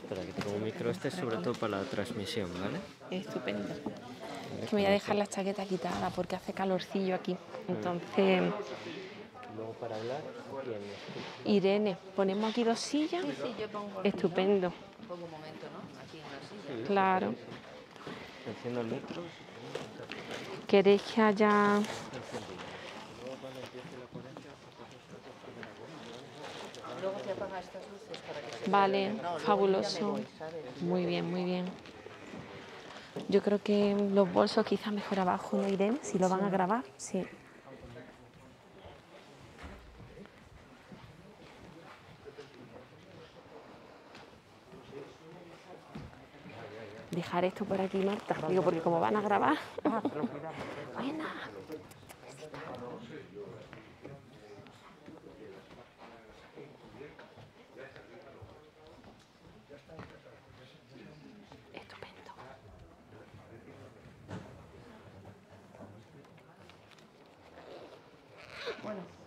Espera, que tengo un micro. Este sobre todo para la transmisión, ¿vale? Estupendo. Que me voy a dejar la chaqueta quitada porque hace calorcillo aquí. Mm. Entonces. Irene, ponemos aquí dos sillas. Estupendo. Claro. Enciendo ¿Queréis que haya.? Vale, fabuloso. Muy bien, muy bien. Yo creo que los bolsos quizás mejor abajo no si lo van a grabar, sí. Dejar esto por aquí, Marta. Digo, porque como van a grabar. Buena.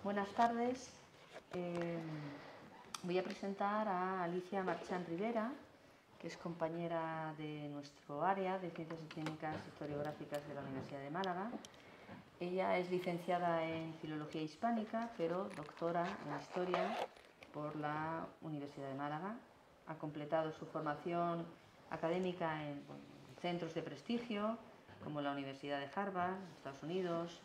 Buenas tardes. Eh, voy a presentar a Alicia Marchán Rivera, que es compañera de nuestro área de Ciencias y Técnicas Historiográficas de la Universidad de Málaga. Ella es licenciada en Filología Hispánica, pero doctora en Historia por la Universidad de Málaga. Ha completado su formación académica en centros de prestigio como la Universidad de Harvard, Estados Unidos,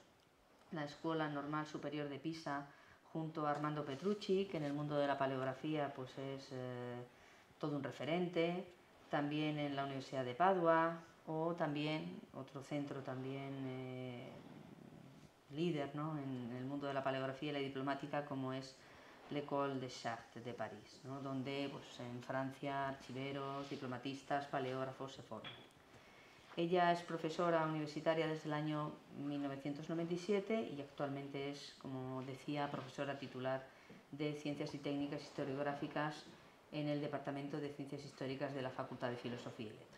la Escuela Normal Superior de Pisa, junto a Armando Petrucci, que en el mundo de la paleografía pues es eh, todo un referente, también en la Universidad de Padua, o también otro centro también eh, líder en el mundo de la paleografía y la diplomática como es l'École de Chartres de París, donde pues, en Francia archiveros, diplomatistas, paleógrafos se forman. Ella es profesora universitaria desde el año 1997 y actualmente es, como decía, profesora titular de Ciencias y Técnicas Historiográficas en el Departamento de Ciencias Históricas de la Facultad de Filosofía y Letras.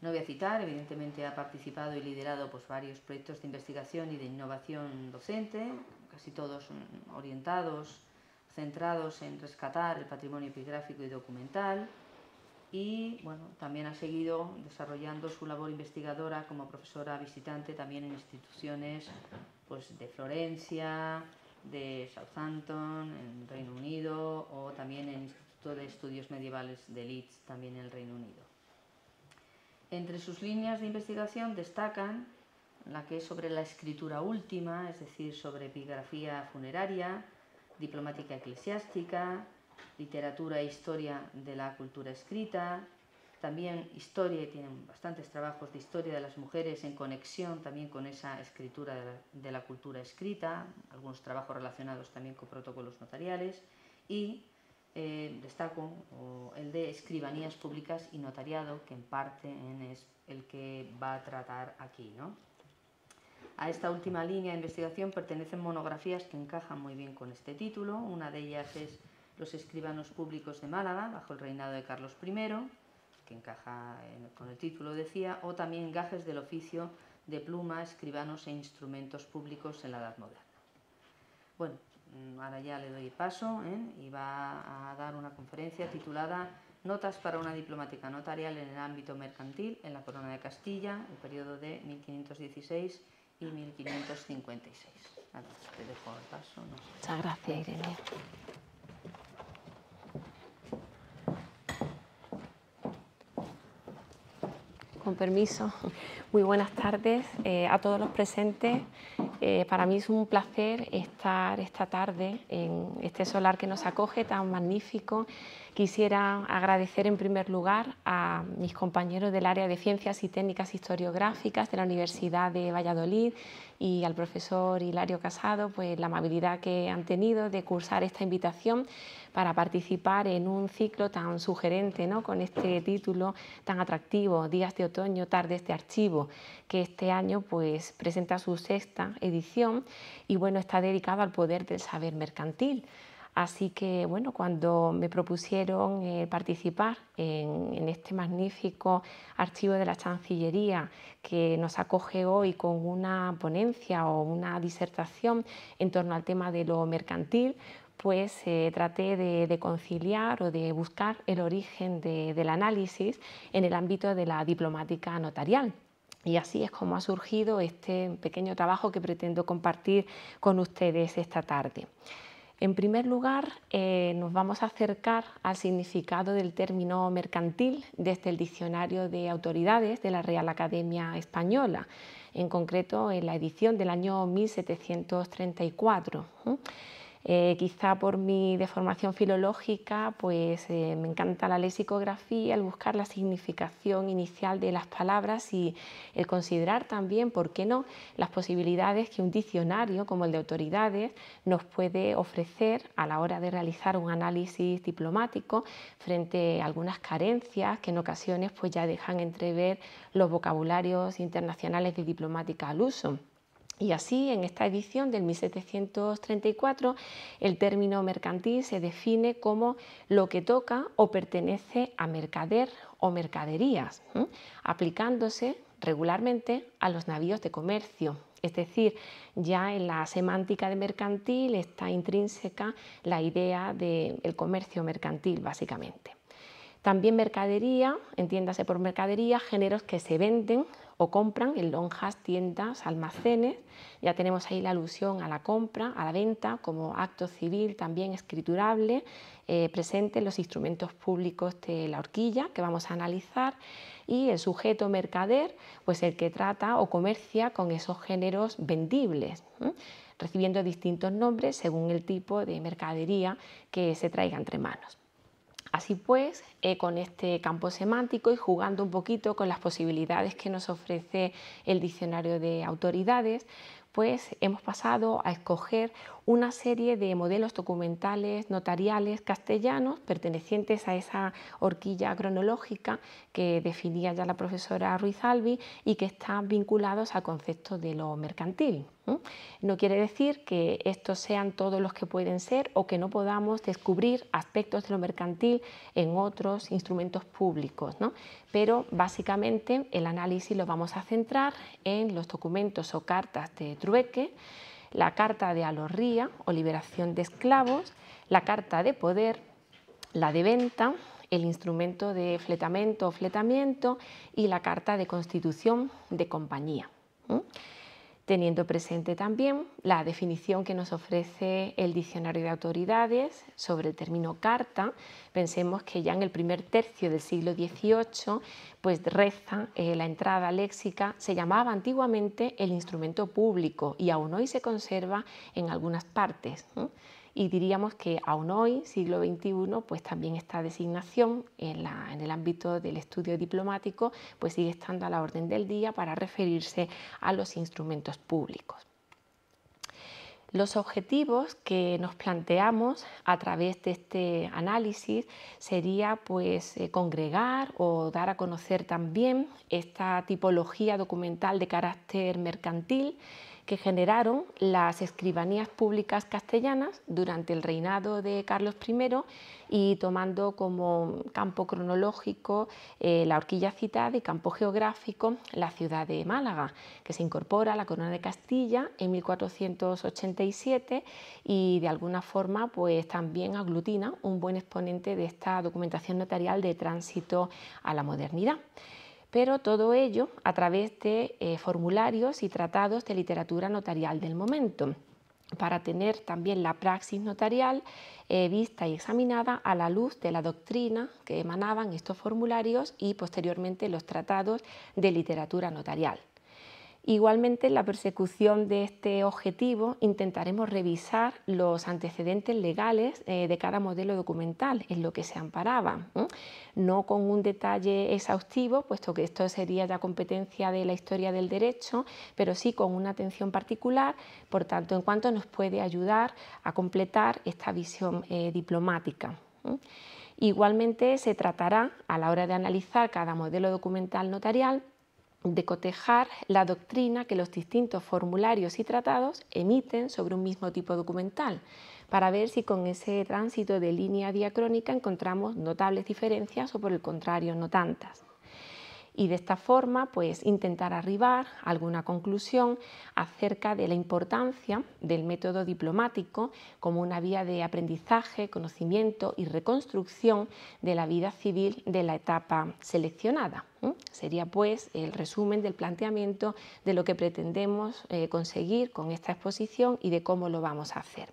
No voy a citar, evidentemente ha participado y liderado pues, varios proyectos de investigación y de innovación docente, casi todos orientados, centrados en rescatar el patrimonio epigráfico y documental, y bueno, también ha seguido desarrollando su labor investigadora como profesora visitante también en instituciones pues, de Florencia, de Southampton, en Reino Unido, o también en el Instituto de Estudios Medievales de Leeds, también en el Reino Unido. Entre sus líneas de investigación destacan la que es sobre la escritura última, es decir, sobre epigrafía funeraria, diplomática eclesiástica, literatura e historia de la cultura escrita, también historia, tienen bastantes trabajos de historia de las mujeres en conexión también con esa escritura de la, cultura escrita, algunos trabajos relacionados también con protocolos notariales y eh, destaco el de escribanías públicas y notariado, que en parte es el que va a tratar aquí. A esta última línea de investigación pertenecen monografías que encajan muy bien con este título, una de ellas es los escribanos públicos de Málaga, bajo el reinado de Carlos I, que encaja con el título, decía, o también gajes del oficio de pluma, escribanos e instrumentos públicos en la Edad Moderna. Bueno, mm, ahora ya le doy paso ¿eh? y va a dar una conferencia titulada Notas para una diplomática notarial en el ámbito mercantil en la Corona de Castilla, el periodo de 1516 y 1556. Muchas gracias, Irene. Con permiso. Muy buenas tardes eh, a todos los presentes. Eh, para mí es un placer estar esta tarde en este solar que nos acoge tan magnífico. Quisiera agradecer en primer lugar a mis compañeros del área de Ciencias y Técnicas Historiográficas de la Universidad de Valladolid y al profesor Hilario Casado pues, la amabilidad que han tenido de cursar esta invitación para participar en un ciclo tan sugerente, ¿no? con este título tan atractivo, Días de Otoño, Tardes de Archivo, que este año pues, presenta su sexta edición y bueno, está dedicado al poder del saber mercantil. Así que, bueno, cuando me propusieron eh, participar en, en, este magnífico archivo de la Chancillería que nos acoge hoy con una ponencia o una disertación en torno al tema de lo mercantil, pues traté de, conciliar o de buscar el origen del análisis en el ámbito de la diplomática notarial. Y así es como ha surgido este pequeño trabajo que pretendo compartir con ustedes esta tarde. En primer lugar, eh, nos vamos a acercar al significado del término mercantil desde el Diccionario de Autoridades de la Real Academia Española, en concreto en la edición del año 1734. Eh, quizá por mi deformación filológica, pues eh, me encanta la lexicografía, el buscar la significación inicial de las palabras y el considerar también, ¿por qué no?, las posibilidades que un diccionario como el de autoridades nos puede ofrecer a la hora de realizar un análisis diplomático frente a algunas carencias que en ocasiones pues ya dejan entrever los vocabularios internacionales de diplomática al uso. Y así, en esta edición del 1734, el término mercantil se define como lo que toca o pertenece a mercader o mercaderías, aplicándose regularmente a los navíos de comercio. Es decir, ya en la semántica de mercantil está intrínseca la idea del comercio mercantil, básicamente. También mercadería, entiéndase por mercadería, géneros que se venden o compran en lonjas, tiendas, almacenes. Ya tenemos ahí la alusión a la compra, a la venta, como acto civil también escriturable, eh, presente en los instrumentos públicos de la horquilla que vamos a analizar. Y el sujeto mercader, pues el que trata o comercia con esos géneros vendibles. recibiendo distintos nombres según el tipo de mercadería que se traiga entre manos. Así pues, eh, con este campo semántico y jugando un poquito con las posibilidades que nos ofrece el diccionario de autoridades, pues hemos pasado a escoger una serie de modelos documentales, notariales, castellanos, pertenecientes a esa horquilla cronológica que definía ya la profesora Ruiz Albi y que están vinculados al concepto de lo mercantil. No quiere decir que estos sean todos los que pueden ser o que no podamos descubrir aspectos de lo mercantil en otros instrumentos públicos, pero básicamente el análisis lo vamos a centrar en los documentos o cartas de trueque, la Carta de Alorría o Liberación de Esclavos, la Carta de Poder, la de Venta, el instrumento de fletamento o fletamiento y la Carta de Constitución de Compañía teniendo presente también la definición que nos ofrece el diccionario de autoridades sobre el término carta. Pensemos que ya en el primer tercio del siglo XVIII, pues reza eh, la entrada léxica, se llamaba antiguamente el instrumento público y aún hoy se conserva en algunas partes y diríamos que aún hoy, siglo XXI, pues también esta designación en, en, el ámbito del estudio diplomático pues sigue estando a la orden del día para referirse a los instrumentos públicos. Los objetivos que nos planteamos a través de este análisis sería pues eh, congregar o dar a conocer también esta tipología documental de carácter mercantil que generaron las escribanías públicas castellanas durante el reinado de Carlos I y tomando como campo cronológico eh, la horquilla citada y campo geográfico la ciudad de Málaga, que se incorpora a la corona de Castilla en 1487 y de alguna forma pues también aglutina un buen exponente de esta documentación notarial de tránsito a la modernidad pero todo ello a través de eh, formularios y tratados de literatura notarial del momento para tener también la praxis notarial eh, vista y examinada a la luz de la doctrina que emanaban estos formularios y posteriormente los tratados de literatura notarial. Igualmente, en la persecución de este objetivo intentaremos revisar los antecedentes legales eh, de cada modelo documental, en lo que se amparaba, no con un detalle exhaustivo, puesto que esto sería ya competencia de la historia del derecho, pero sí con una atención particular, por tanto, en cuanto nos puede ayudar a completar esta visión eh, diplomática. Igualmente se tratará, a la hora de analizar cada modelo documental notarial, de cotejar la doctrina que los distintos formularios y tratados emiten sobre un mismo tipo documental, para ver si con ese tránsito de línea diacrónica encontramos notables diferencias o por el contrario no tantas y de esta forma pues intentar arribar a alguna conclusión acerca de la importancia del método diplomático como una vía de aprendizaje, conocimiento y reconstrucción de la vida civil de la etapa seleccionada. Sería pues el resumen del planteamiento de lo que pretendemos eh, conseguir con esta exposición y de cómo lo vamos a hacer.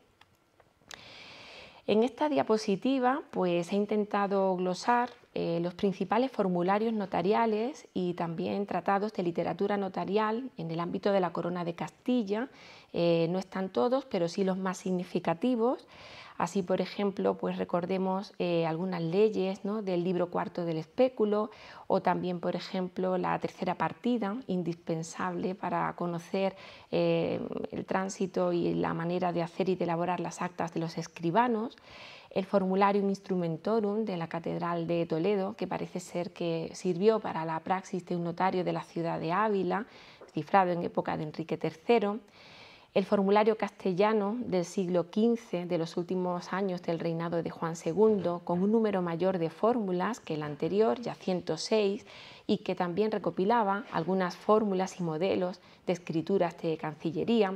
En esta diapositiva pues he intentado glosar eh, los principales formularios notariales y también tratados de literatura notarial en el ámbito de la Corona de Castilla. Eh, no están todos, pero sí los más significativos. Así, por ejemplo, pues recordemos eh, algunas leyes ¿no? del libro cuarto del espéculo o también, por ejemplo, la tercera partida, indispensable para conocer el tránsito y la manera de hacer y de elaborar las actas de los escribanos el formularium instrumentorum de la Catedral de Toledo, que parece ser que sirvió para la praxis de un notario de la ciudad de Ávila, cifrado en época de Enrique III, el formulario castellano del siglo XV, de los últimos años del reinado de Juan II, con un número mayor de fórmulas que el anterior, ya 106, y que también recopilaba algunas fórmulas y modelos de escrituras de Cancillería,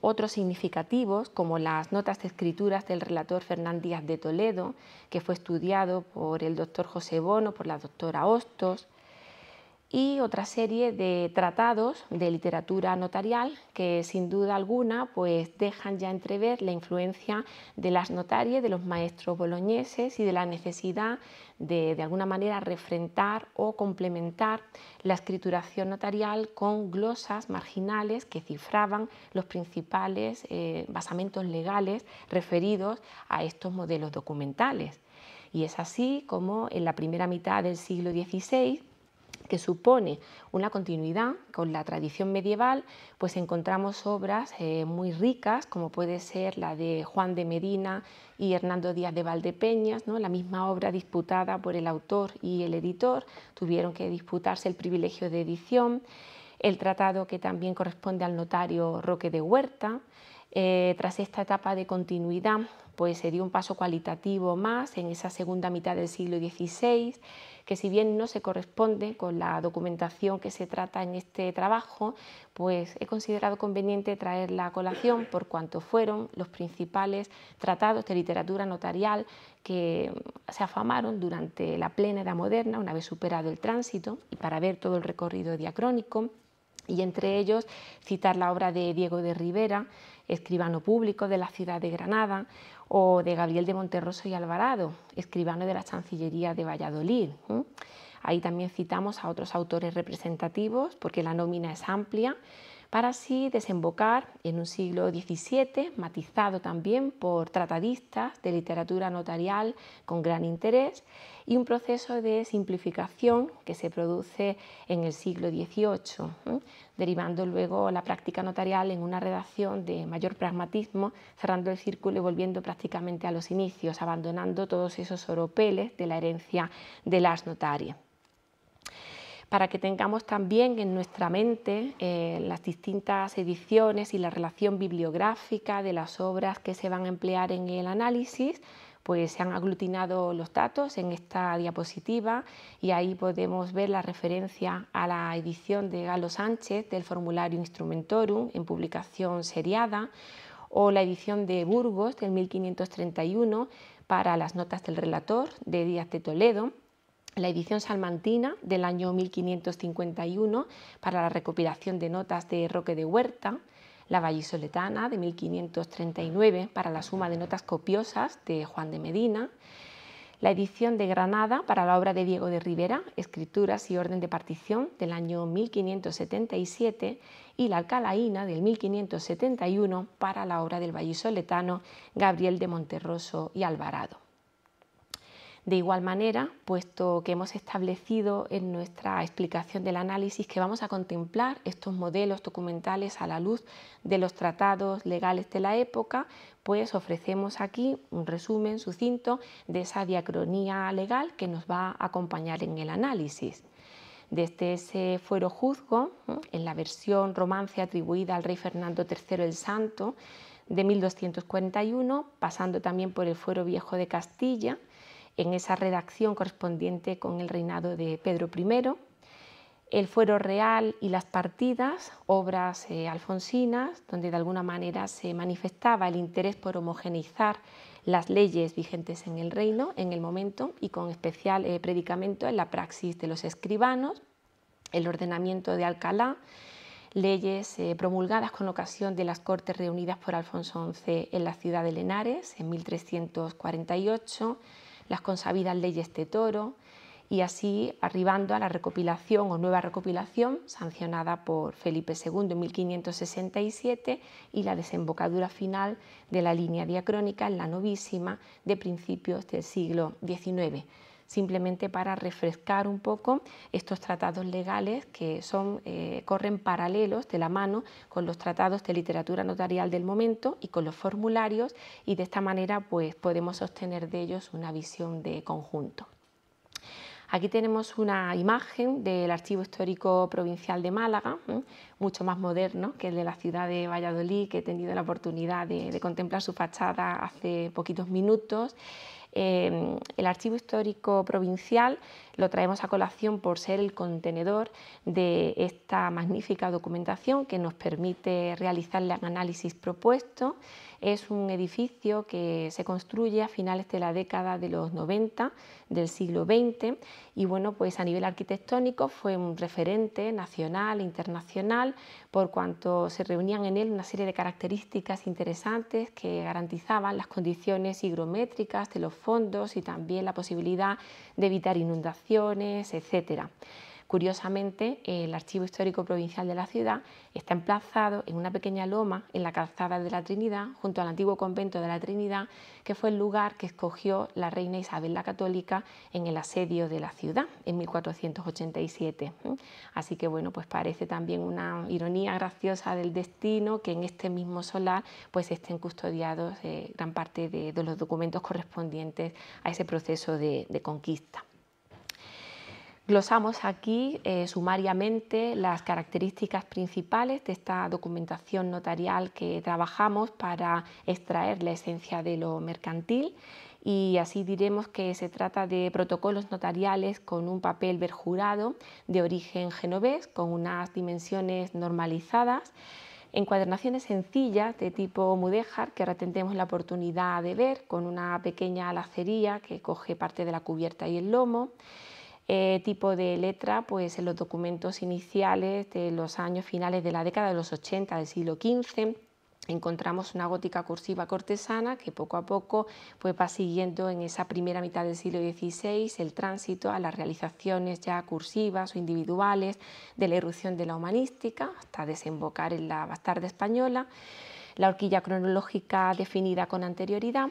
otros significativos como las notas de escrituras del relator Fernán Díaz de Toledo, que fue estudiado por el doctor José Bono, por la doctora Hostos, y otra serie de tratados de literatura notarial que sin duda alguna pues dejan ya entrever la influencia de las notarias, de los maestros boloñeses y de la necesidad de de alguna manera refrentar o complementar la escrituración notarial con glosas marginales que cifraban los principales eh, basamentos legales referidos a estos modelos documentales. Y es así como en la primera mitad del siglo XVI que supone una continuidad con la tradición medieval, pues encontramos obras eh, muy ricas, como puede ser la de Juan de Medina y Hernando Díaz de Valdepeñas, la misma obra disputada por el autor y el editor, tuvieron que disputarse el privilegio de edición, el tratado que también corresponde al notario Roque de Huerta, eh, tras esta etapa de continuidad, pues se dio un paso cualitativo más en esa segunda mitad del siglo XVI que si bien no se corresponde con la documentación que se trata en este trabajo, pues he considerado conveniente traer la colación por cuanto fueron los principales tratados de literatura notarial que se afamaron durante la plena edad moderna, una vez superado el tránsito, y para ver todo el recorrido diacrónico, y entre ellos citar la obra de Diego de Rivera, escribano público de la ciudad de Granada, o de Gabriel de Monterroso y Alvarado, escribano de la Chancillería de Valladolid. Ahí también citamos a otros autores representativos porque la nómina es amplia para así desembocar en un siglo XVII, matizado también por tratadistas de literatura notarial con gran interés, y un proceso de simplificación que se produce en el siglo XVIII, ¿eh? derivando luego la práctica notarial en una redacción de mayor pragmatismo, cerrando el círculo y volviendo prácticamente a los inicios, abandonando todos esos oropeles de la herencia de las notarias para que tengamos también en nuestra mente eh, las distintas ediciones y la relación bibliográfica de las obras que se van a emplear en el análisis, pues se han aglutinado los datos en esta diapositiva y ahí podemos ver la referencia a la edición de Galo Sánchez del formulario Instrumentorum en publicación seriada o la edición de Burgos del 1531 para las notas del relator de Díaz de Toledo la edición salmantina del año 1551 para la recopilación de notas de Roque de Huerta, la vallisoletana de 1539 para la suma de notas copiosas de Juan de Medina, la edición de Granada para la obra de Diego de Rivera, Escrituras y Orden de Partición del año 1577 y la Alcalaína del 1571 para la obra del vallisoletano Gabriel de Monterroso y Alvarado. De igual manera, puesto que hemos establecido en nuestra explicación del análisis que vamos a contemplar estos modelos documentales a la luz de los tratados legales de la época, pues ofrecemos aquí un resumen sucinto de esa diacronía legal que nos va a acompañar en el análisis. Desde ese fuero juzgo, en la versión romance atribuida al rey Fernando III el Santo de 1241, pasando también por el fuero viejo de Castilla, en esa redacción correspondiente con el reinado de Pedro I, el fuero real y las partidas, obras eh, alfonsinas, donde de alguna manera se manifestaba el interés por homogeneizar las leyes vigentes en el reino en el momento y con especial eh, predicamento en la praxis de los escribanos, el ordenamiento de Alcalá, leyes eh, promulgadas con ocasión de las Cortes reunidas por Alfonso XI en la ciudad de Lenares en 1348, las consabidas leyes de Toro y así arribando a la recopilación o nueva recopilación sancionada por Felipe II en 1567 y la desembocadura final de la línea diacrónica en la novísima de principios del siglo XIX simplemente para refrescar un poco estos tratados legales que son, eh, corren paralelos de la mano con los tratados de literatura notarial del momento y con los formularios y de esta manera pues, podemos obtener de ellos una visión de conjunto. Aquí tenemos una imagen del Archivo Histórico Provincial de Málaga, mucho más moderno que el de la ciudad de Valladolid, que he tenido la oportunidad de, contemplar su fachada hace poquitos minutos. Em, el archivo histórico provincial lo traemos a colación por ser el contenedor de esta magnífica documentación que nos permite realizar el análisis propuesto. Es un edificio que se construye a finales de la década de los 90 del siglo XX y bueno, pues a nivel arquitectónico fue un referente nacional e internacional por cuanto se reunían en él una serie de características interesantes que garantizaban las condiciones higrométricas de los fondos y también la posibilidad de evitar inundaciones, etcétera. Curiosamente, el Archivo Histórico Provincial de la ciudad está emplazado en una pequeña loma en la calzada de la Trinidad, junto al antiguo convento de la Trinidad, que fue el lugar que escogió la reina Isabel la Católica en el asedio de la ciudad en 1487. ¿eh? Así que bueno, pues parece también una ironía graciosa del destino que en este mismo solar pues estén custodiados eh, gran parte de, los documentos correspondientes a ese proceso de conquista. Glosamos aquí eh, sumariamente las características principales de esta documentación notarial que trabajamos para extraer la esencia de lo mercantil y así diremos que se trata de protocolos notariales con un papel verjurado de origen genovés con unas dimensiones normalizadas encuadernaciones sencillas de tipo mudéjar que ahora la oportunidad de ver con una pequeña lacería que coge parte de la cubierta y el lomo eh, tipo de letra pues en los documentos iniciales de los años finales de la década de los 80 del siglo XV encontramos una gótica cursiva cortesana que poco a poco pues, va siguiendo en esa primera mitad del siglo XVI el tránsito a las realizaciones ya cursivas o individuales de la irrupción de la humanística hasta desembocar en la bastarda española, la horquilla cronológica definida con anterioridad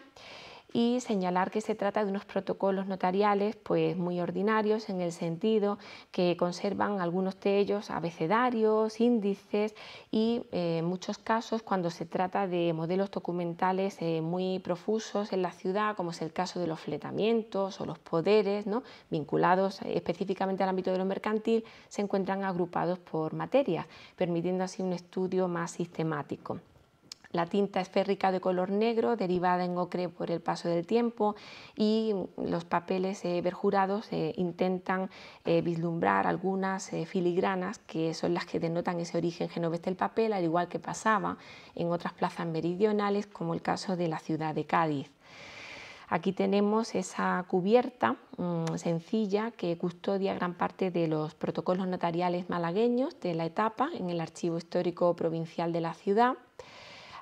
y señalar que se trata de unos protocolos notariales pues muy ordinarios en el sentido que conservan algunos de ellos abecedarios, índices y en eh, muchos casos cuando se trata de modelos documentales eh, muy profusos en la ciudad, como es el caso de los fletamientos o los poderes, ¿no? vinculados eh, específicamente al ámbito de lo mercantil, se encuentran agrupados por materias, permitiendo así un estudio más sistemático. La tinta es férrica de color negro, derivada en ocre por el paso del tiempo, y los papeles eh, verjurados eh, intentan eh, vislumbrar algunas filigranas que son las que denotan ese origen genovés del papel, al igual que pasaba en otras plazas meridionales, como el caso de la ciudad de Cádiz. Aquí tenemos esa cubierta mm, sencilla que custodia gran parte de los protocolos notariales malagueños de la etapa en el Archivo Histórico Provincial de la ciudad.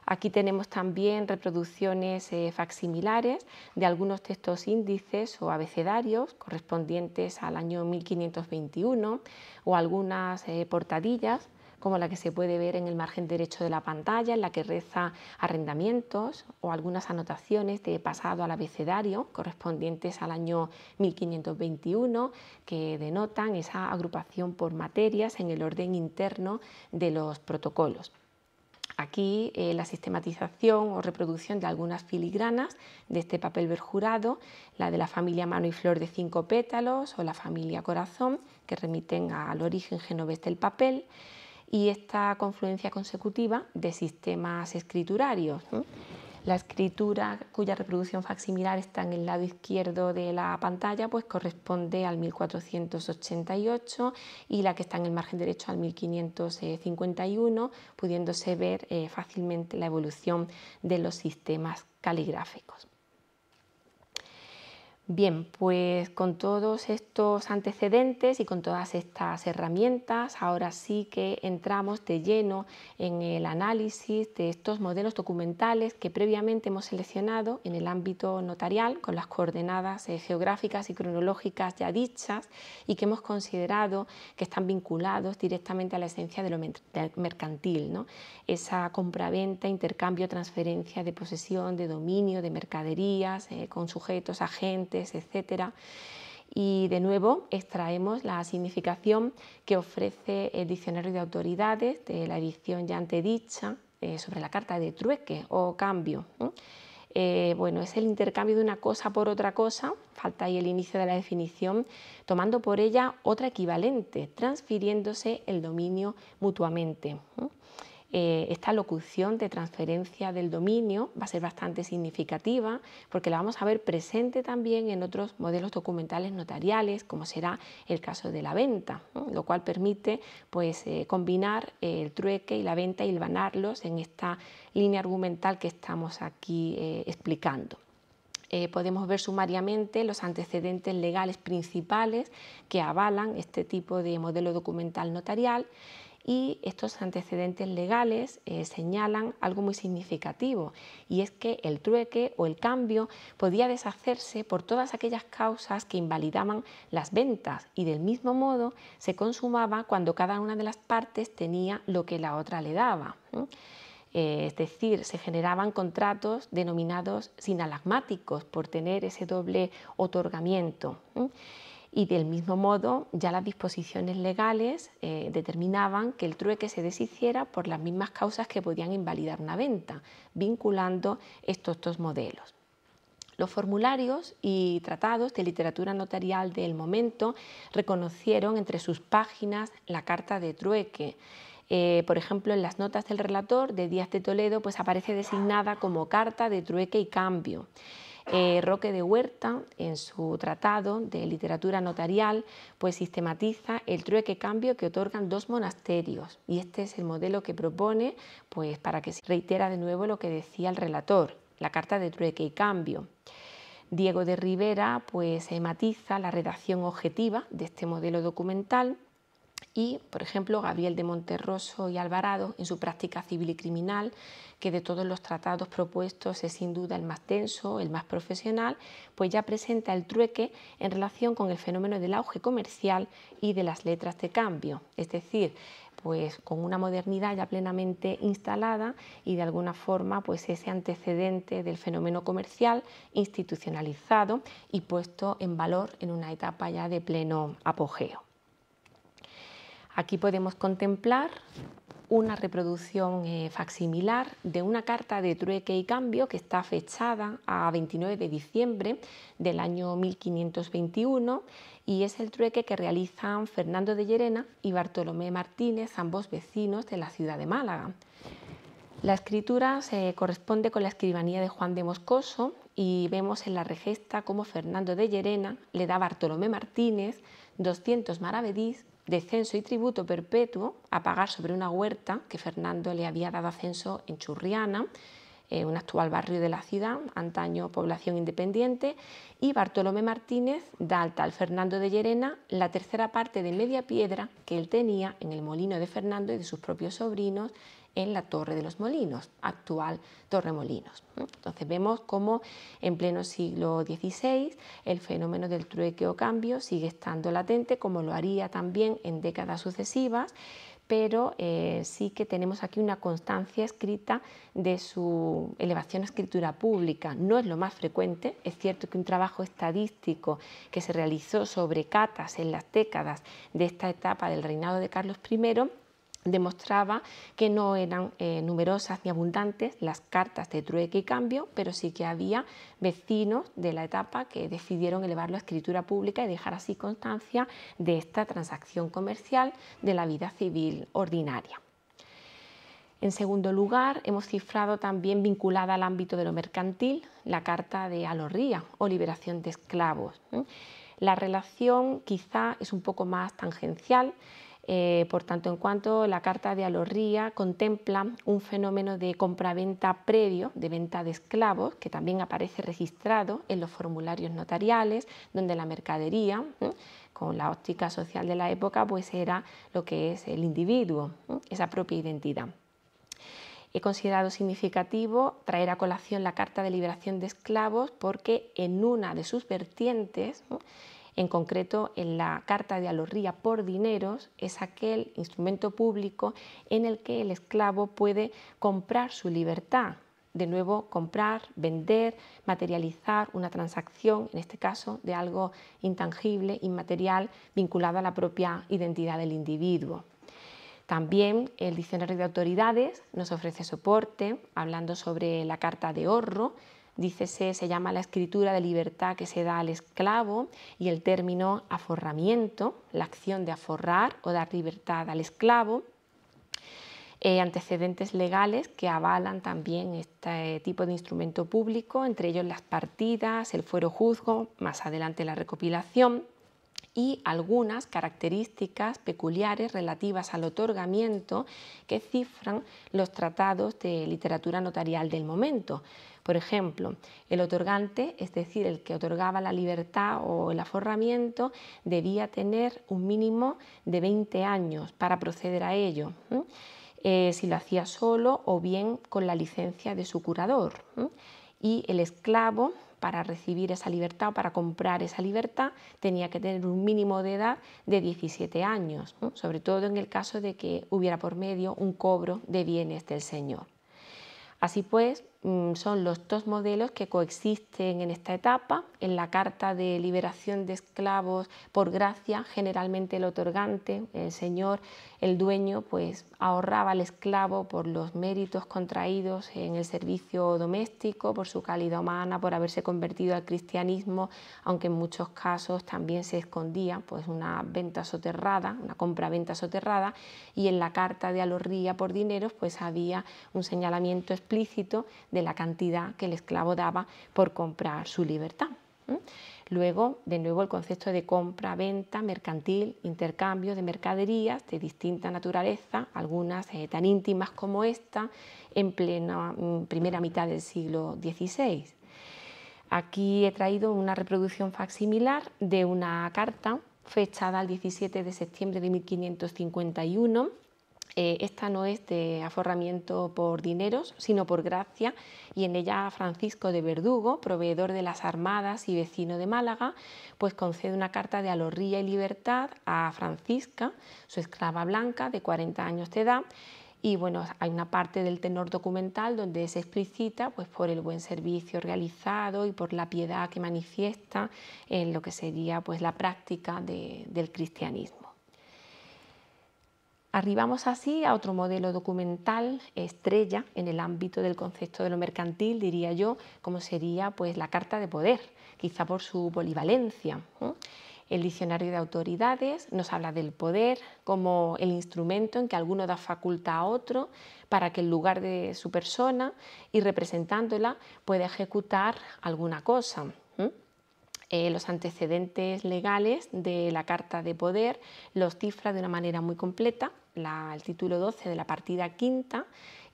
Aquí tenemos también reproducciones eh, facsimilares de algunos textos índices o abecedarios correspondientes al año 1521 o algunas eh, portadillas como la que se puede ver en el margen derecho de la pantalla, en la que reza arrendamientos o algunas anotaciones de pasado al abecedario correspondientes al año 1521, que denotan esa agrupación por materias en el orden interno de los protocolos. Aquí eh, la sistematización o reproducción de algunas filigranas de este papel verjurado, la de la familia mano y flor de cinco pétalos o la familia corazón, que remiten al origen genovés del papel, y esta confluencia consecutiva de sistemas escriturarios. La escritura cuya reproducción facsimilar está en el lado izquierdo de la pantalla pues corresponde al 1488 y la que está en el margen derecho al 1551, pudiéndose ver eh, fácilmente la evolución de los sistemas caligráficos. Bien, pues con todos estos antecedentes y con todas estas herramientas, ahora sí que entramos de lleno en el análisis de estos modelos documentales que previamente hemos seleccionado en el ámbito notarial, con las coordenadas eh, geográficas y cronológicas ya dichas y que hemos considerado que están vinculados directamente a la esencia de lo mercantil, ¿no? esa venta intercambio, transferencia de posesión, de dominio, de mercaderías, eh, con sujetos, agentes, etcétera Y de nuevo extraemos la significación que ofrece el diccionario de autoridades de la edición ya antedicha eh, sobre la carta de trueque o cambio. Eh, bueno, es el intercambio de una cosa por otra cosa, falta ahí el inicio de la definición, tomando por ella otra equivalente, transfiriéndose el dominio mutuamente. Eh, esta locución de transferencia del dominio va a ser bastante significativa porque la vamos a ver presente también en otros modelos documentales notariales, como será el caso de la venta, lo cual permite pues, eh, combinar eh, el trueque y la venta y hilvanarlos en esta línea argumental que estamos aquí explicando. podemos ver sumariamente los antecedentes legales principales que avalan este tipo de modelo documental notarial y estos antecedentes legales eh, señalan algo muy significativo y es que el trueque o el cambio podía deshacerse por todas aquellas causas que invalidaban las ventas y del mismo modo se consumaba cuando cada una de las partes tenía lo que la otra le daba. Eh, es decir, se generaban contratos denominados sinalagmáticos por tener ese doble otorgamiento y del mismo modo ya las disposiciones legales eh, determinaban que el trueque se deshiciera por las mismas causas que podían invalidar una venta, vinculando estos dos modelos. Los formularios y tratados de literatura notarial del momento reconocieron entre sus páginas la carta de trueque. Eh, por ejemplo, en las notas del relator de Díaz de Toledo pues aparece designada como carta de trueque y cambio. Eh, Roque de Huerta, en su tratado de literatura notarial, pues sistematiza el trueque y cambio que otorgan dos monasterios y este es el modelo que propone pues para que se reitera de nuevo lo que decía el relator, la carta de trueque y cambio. Diego de Rivera pues eh, matiza la redacción objetiva de este modelo documental y, por ejemplo, Gabriel de Monterroso y Alvarado en su práctica civil y criminal, que de todos los tratados propuestos es sin duda el más tenso, el más profesional, pues ya presenta el trueque en relación con el fenómeno del auge comercial y de las letras de cambio, es decir, pues con una modernidad ya plenamente instalada y de alguna forma pues ese antecedente del fenómeno comercial institucionalizado y puesto en valor en una etapa ya de pleno apogeo. Aquí podemos contemplar una reproducción eh, facsimilar de una carta de trueque y cambio que está fechada a 29 de diciembre del año 1521 y es el trueque que realizan Fernando de Llerena y Bartolomé Martínez, ambos vecinos de la ciudad de Málaga. La escritura se corresponde con la escribanía de Juan de Moscoso y vemos en la regesta cómo Fernando de Llerena le da a Bartolomé Martínez 200 maravedís de censo y tributo perpetuo a pagar sobre una huerta que Fernando le había dado ascenso censo en Churriana, eh, un actual barrio de la ciudad, antaño población independiente, y Bartolomé Martínez da al tal Fernando de Llerena la tercera parte de media piedra que él tenía en el molino de Fernando y de sus propios sobrinos en la Torre de los Molinos, actual Torre Molinos. Entonces vemos cómo en pleno siglo XVI el fenómeno del trueque o cambio sigue estando latente, como lo haría también en décadas sucesivas, pero eh, sí que tenemos aquí una constancia escrita de su elevación a escritura pública. No es lo más frecuente, es cierto que un trabajo estadístico que se realizó sobre catas en las décadas de esta etapa del reinado de Carlos I demostraba que no eran eh, numerosas ni abundantes las cartas de trueque y cambio, pero sí que había vecinos de la etapa que decidieron elevarlo a escritura pública y dejar así constancia de esta transacción comercial de la vida civil ordinaria. En segundo lugar, hemos cifrado también vinculada al ámbito de lo mercantil la carta de Alorría o liberación de esclavos. ¿eh? La relación quizá es un poco más tangencial, eh, por tanto, en cuanto la Carta de Alorría contempla un fenómeno de compraventa previo, de venta de esclavos, que también aparece registrado en los formularios notariales, donde la mercadería, con la óptica social de la época, pues era lo que es el individuo, esa propia identidad. He considerado significativo traer a colación la Carta de Liberación de Esclavos porque en una de sus vertientes, en concreto, en la Carta de Alorría por dineros es aquel instrumento público en el que el esclavo puede comprar su libertad. De nuevo, comprar, vender, materializar una transacción, en este caso, de algo intangible, inmaterial, vinculado a la propia identidad del individuo. También el diccionario de autoridades nos ofrece soporte hablando sobre la carta de ahorro, dícese, se llama la escritura de libertad que se da al esclavo y el término aforramiento, la acción de aforrar o dar libertad al esclavo. Eh, antecedentes legales que avalan también este tipo de instrumento público, entre ellos las partidas, el fuero juzgo, más adelante la recopilación y algunas características peculiares relativas al otorgamiento que cifran los tratados de literatura notarial del momento. Por ejemplo, el otorgante, es decir, el que otorgaba la libertad o el aforramiento, debía tener un mínimo de 20 años para proceder a ello. Eh, si lo hacía solo o bien con la licencia de su curador. Y el esclavo para recibir esa libertad o para comprar esa libertad tenía que tener un mínimo de edad de 17 años, sobre todo en el caso de que hubiera por medio un cobro de bienes del Señor. Así pues, Mm, son los dos modelos que coexisten en esta etapa. En la Carta de Liberación de Esclavos por Gracia, generalmente el otorgante, el señor, el dueño, pues ahorraba al esclavo por los méritos contraídos en el servicio doméstico, por su calidad humana, por haberse convertido al cristianismo, aunque en muchos casos también se escondía pues una venta soterrada, una compra-venta soterrada, y en la Carta de Alorría por Dineros pues había un señalamiento explícito de la cantidad que el esclavo daba por comprar su libertad. Luego, de nuevo, el concepto de compra, venta, mercantil, intercambio de mercaderías de distinta naturaleza, algunas eh, tan íntimas como esta, en plena mm, primera mitad del siglo XVI. Aquí he traído una reproducción facsimilar de una carta fechada el 17 de septiembre de 1551 eh, esta no es de aforramiento por dineros, sino por gracia, y en ella Francisco de Verdugo, proveedor de las armadas y vecino de Málaga, pues concede una carta de alorría y libertad a Francisca, su esclava blanca de 40 años de edad, y bueno, hay una parte del tenor documental donde se explicita pues, por el buen servicio realizado y por la piedad que manifiesta en lo que sería pues, la práctica del cristianismo. Arribamos así a otro modelo documental estrella en el ámbito del concepto de lo mercantil, diría yo, como sería pues, la Carta de Poder, quizá por su polivalencia. El diccionario de autoridades nos habla del poder como el instrumento en que alguno da facultad a otro para que en lugar de su persona y representándola pueda ejecutar alguna cosa. Eh, los antecedentes legales de la Carta de Poder, los cifra de una manera muy completa, el título 12 de la partida quinta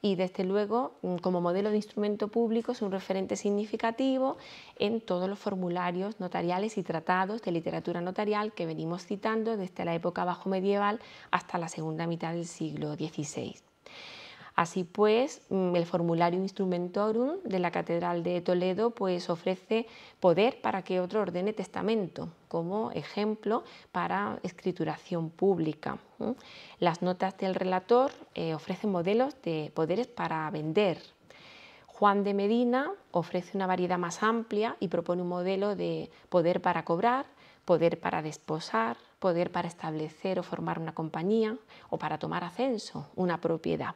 y desde luego mm, como modelo de instrumento público es un referente significativo en todos los formularios notariales y tratados de literatura notarial que venimos citando desde la época bajo medieval hasta la segunda mitad del siglo XVI. Así pues, mm, el formulario Instrumentorum de la Catedral de Toledo pues, ofrece poder para que otro ordene testamento, como ejemplo para escrituración pública. Las notas del relator eh, ofrecen modelos de poderes para vender. Juan de Medina ofrece una variedad más amplia y propone un modelo de poder para cobrar, poder para desposar, poder para establecer o formar una compañía o para tomar ascenso, una propiedad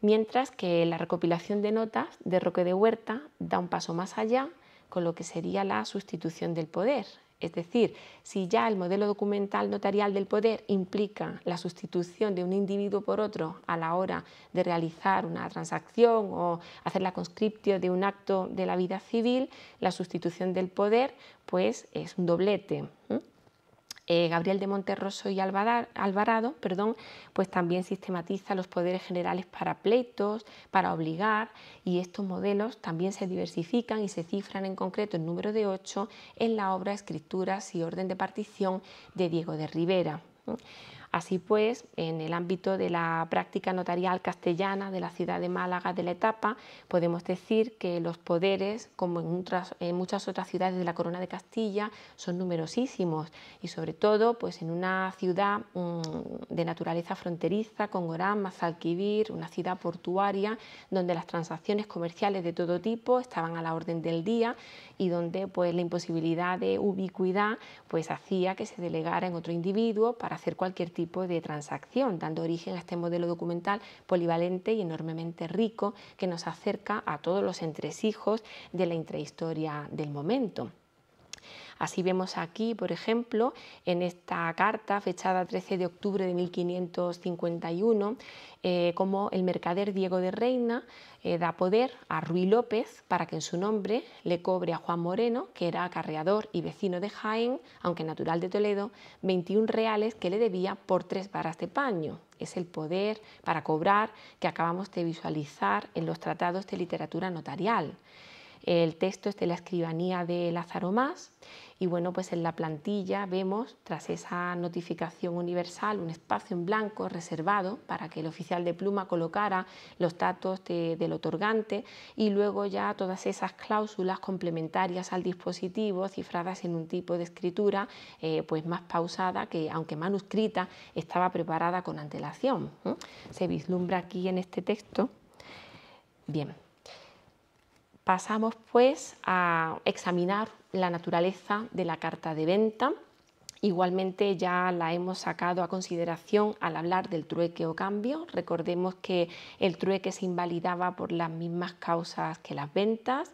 mientras que la recopilación de notas de Roque de Huerta da un paso más allá con lo que sería la sustitución del poder. Es decir, si ya el modelo documental notarial del poder implica la sustitución de un individuo por otro a la hora de realizar una transacción o hacer la conscriptio de un acto de la vida civil, la sustitución del poder pues es un doblete. Eh, Gabriel de Monterroso y Alvarado, pues también sistematiza los poderes generales para pleitos, para obligar, y estos modelos también se diversifican y se cifran en concreto en número de ocho en la obra Escrituras y Orden de Partición de Diego de Rivera. Así pues, en el ámbito de la práctica notarial castellana de la ciudad de Málaga de la etapa, podemos decir que los poderes, como en, muchas otras ciudades de la Corona de Castilla, son numerosísimos y sobre todo pues, en una ciudad mm, de naturaleza fronteriza, con Gorán, Mazalquivir, una ciudad portuaria donde las transacciones comerciales de todo tipo estaban a la orden del día y donde pues, la imposibilidad de ubicuidad pues, hacía que se delegara en otro individuo para hacer cualquier tipo de transacción, dando origen a este modelo documental polivalente y enormemente rico que nos acerca a todos los entresijos de la intrahistoria del momento. Así vemos aquí, por ejemplo, en esta carta fechada 13 de octubre de 1551, cómo eh, el mercader Diego de Reina eh, da poder a Ruy López para que en su nombre le cobre a Juan Moreno, que era acarreador y vecino de Jaén, aunque natural de Toledo, 21 reales que le debía por tres varas de paño. Es el poder para cobrar que acabamos de visualizar en los tratados de literatura notarial. El texto es de la escribanía de Lázaro Más y bueno, pues en la plantilla vemos tras esa notificación universal un espacio en blanco reservado para que el oficial de pluma colocara los datos del otorgante y luego ya todas esas cláusulas complementarias al dispositivo cifradas en un tipo de escritura eh, pues más pausada que aunque manuscrita estaba preparada con antelación. Se vislumbra aquí en este texto. Bien, Pasamos pues a examinar la naturaleza de la carta de venta. Igualmente ya la hemos sacado a consideración al hablar del trueque o cambio. Recordemos que el trueque se invalidaba por las mismas causas que las ventas.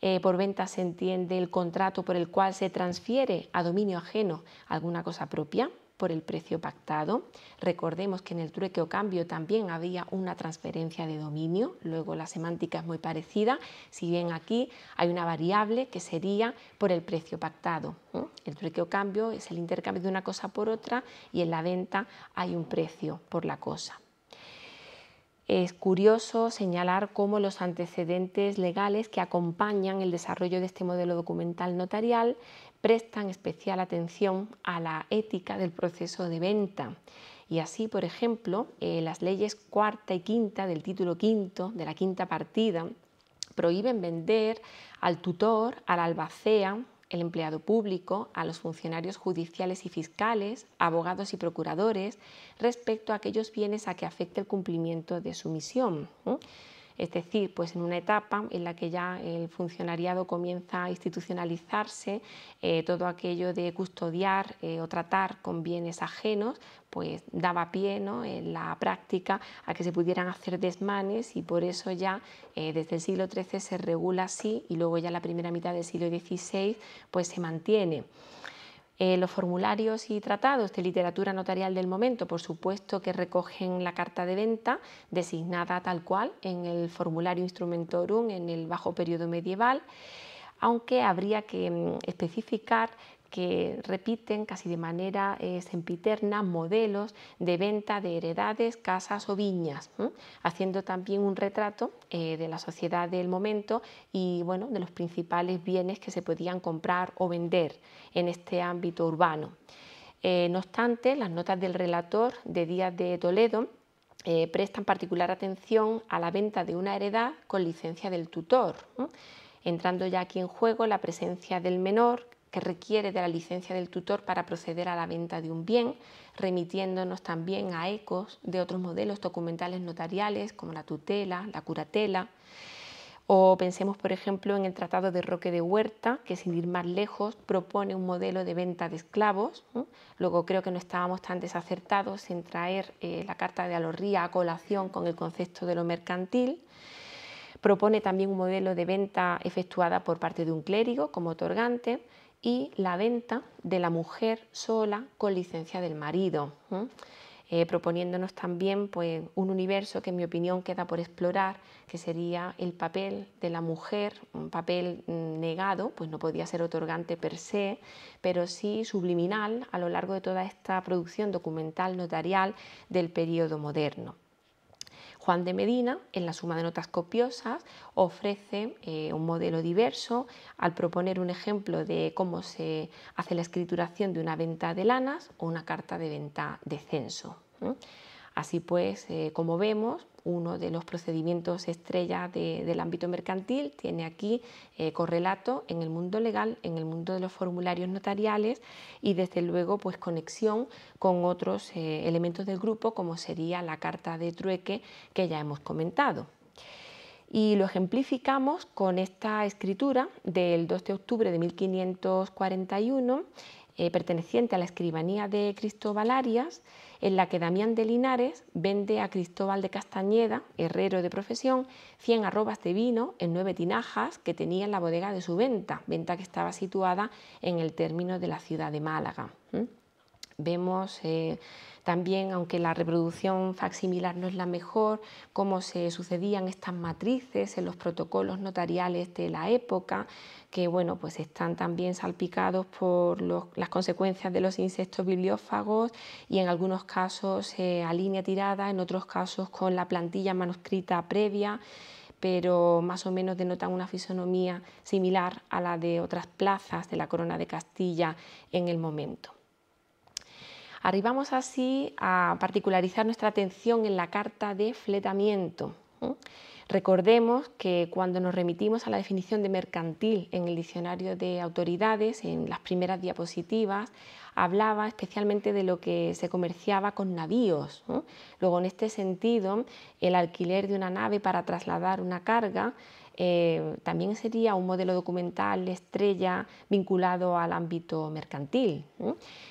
Eh, por ventas se entiende el contrato por el cual se transfiere a dominio ajeno alguna cosa propia, por el precio pactado. Recordemos que en el trueque o cambio también había una transferencia de dominio, luego la semántica es muy parecida, si bien aquí hay una variable que sería por el precio pactado. El trueque o cambio es el intercambio de una cosa por otra y en la venta hay un precio por la cosa. Es curioso señalar cómo los antecedentes legales que acompañan el desarrollo de este modelo documental notarial prestan especial atención a la ética del proceso de venta. Y así, por ejemplo, eh, las leyes cuarta y quinta del título quinto de la quinta partida prohíben vender al tutor, al albacea, el empleado público, a los funcionarios judiciales y fiscales, abogados y procuradores, respecto a aquellos bienes a que afecte el cumplimiento de su misión es decir, pues en una etapa en la que ya el funcionariado comienza a institucionalizarse, eh, todo aquello de custodiar eh, o tratar con bienes ajenos, pues daba pie ¿no? en la práctica a que se pudieran hacer desmanes y por eso ya eh, desde el siglo XIII se regula así y luego ya la primera mitad del siglo XVI pues se mantiene. Eh, los formularios y tratados de literatura notarial del momento, por supuesto que recogen la carta de venta designada tal cual en el formulario instrumentorum en el bajo periodo medieval, aunque habría que mm, especificar que repiten casi de manera eh, sempiterna modelos de venta de heredades, casas o viñas, haciendo también un retrato eh, de la sociedad del momento y bueno, de los principales bienes que se podían comprar o vender en este ámbito urbano. Eh, no obstante, las notas del relator de Díaz de Toledo prestan particular atención a la venta de una heredad con licencia del tutor entrando ya aquí en juego la presencia del menor que requiere de la licencia del tutor para proceder a la venta de un bien, remitiéndonos también a ecos de otros modelos documentales notariales como la tutela, la curatela. O pensemos, por ejemplo, en el Tratado de Roque de Huerta, que sin ir más lejos propone un modelo de venta de esclavos. Luego creo que no estábamos tan desacertados en traer eh, la Carta de Alorría a colación con el concepto de lo mercantil. Propone también un modelo de venta efectuada por parte de un clérigo como otorgante y la venta de la mujer sola con licencia del marido, eh, proponiéndonos también pues, un universo que en mi opinión queda por explorar, que sería el papel de la mujer, un papel mm, negado, pues no podía ser otorgante per se, pero sí subliminal a lo largo de toda esta producción documental notarial del periodo moderno. Juan de Medina, en la suma de notas copiosas, ofrece eh, un modelo diverso al proponer un ejemplo de cómo se hace la escrituración de una venta de lanas o una carta de venta de censo. Así pues, eh, como vemos, uno de los procedimientos estrella del ámbito mercantil tiene aquí eh, correlato en el mundo legal, en el mundo de los formularios notariales y desde luego pues conexión con otros eh, elementos del grupo como sería la carta de trueque que ya hemos comentado y lo ejemplificamos con esta escritura del 2 de octubre de 1541, perteneciente a la escribanía de Cristóbal Arias, en la que Damián de Linares vende a Cristóbal de Castañeda, herrero de profesión, 100 arrobas de vino en nueve tinajas que tenía en la bodega de su venta, venta que estaba situada en el término de la ciudad de Málaga. Vemos eh, también, aunque la reproducción facsimilar no es la mejor, cómo se sucedían estas matrices en los protocolos notariales de la época, que bueno, pues están también salpicados por las consecuencias de los insectos bibliófagos y en algunos casos eh, a línea tirada, en otros casos con la plantilla manuscrita previa pero más o menos denotan una fisonomía similar a la de otras plazas de la corona de Castilla en el momento. Arribamos así a particularizar nuestra atención en la carta de fletamiento. Recordemos que cuando nos remitimos a la definición de mercantil en el diccionario de autoridades, en las primeras diapositivas, hablaba especialmente de lo que se comerciaba con navíos. Luego, en este sentido, el alquiler de una nave para trasladar una carga eh, también sería un modelo documental estrella vinculado al ámbito mercantil.